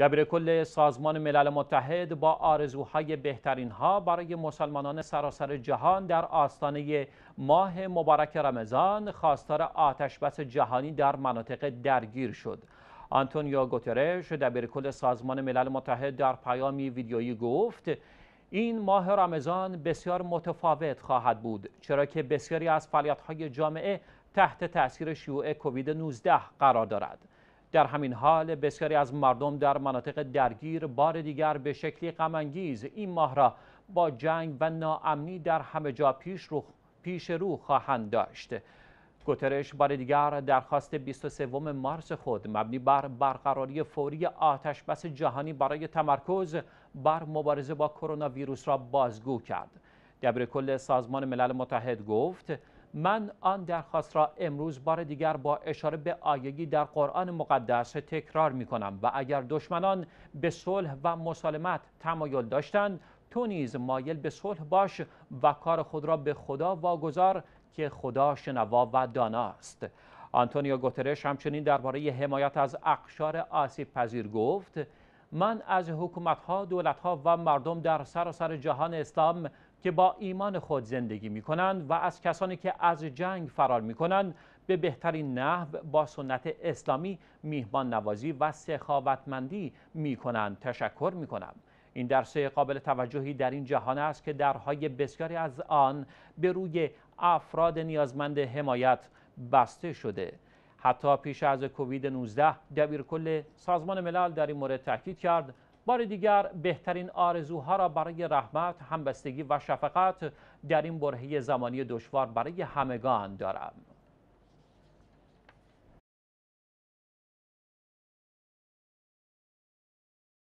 دبیرکل سازمان ملل متحد با آرزوهای بهترین ها برای مسلمانان سراسر جهان در آستانه ماه مبارک رمضان خواستار آتشبس جهانی در مناطق درگیر شد. آنتونیو گوترش دبیرکل سازمان ملل متحد در پیامی ویدیویی گفت این ماه رمضان بسیار متفاوت خواهد بود چرا که بسیاری از فعالیت‌های جامعه تحت تاثیر شیوع کووید 19 قرار دارد. در همین حال بسیاری از مردم در مناطق درگیر بار دیگر به شکلی غمانگیز این ماه را با جنگ و ناامنی در همه جا پیش رو, پیش رو خواهند داشت گوترش بار دیگر درخواست 23 مارس خود مبنی بر برقراری فوری آتش بس جهانی برای تمرکز بر مبارزه با کرونا ویروس را بازگو کرد دبیر کل سازمان ملل متحد گفت من آن درخواست را امروز بار دیگر با اشاره به آیگی در قرآن مقدس تکرار می کنم و اگر دشمنان به صلح و مسالمت تمایل داشتند تو نیز مایل به صلح باش و کار خود را به خدا واگذار که خدا شنوا و است آنتونیو گوترش همچنین درباره حمایت از اقشار آسیب پذیر گفت من از دولت ها و مردم در سراسر سر جهان اسلام که با ایمان خود زندگی می کنند و از کسانی که از جنگ فرار می کنند به بهترین نحو با سنت اسلامی میهمان نوازی و سخاوتمندی می کنند تشکر می کنم این درس قابل توجهی در این جهان است که درهای بسیاری از آن به روی افراد نیازمند حمایت بسته شده حتی پیش از کووید 19 دبیرکل سازمان ملل در این مورد تاکید کرد بار دیگر بهترین آرزوها را برای رحمت، همبستگی و شفقت در این برهه زمانی دشوار برای همگان دارم.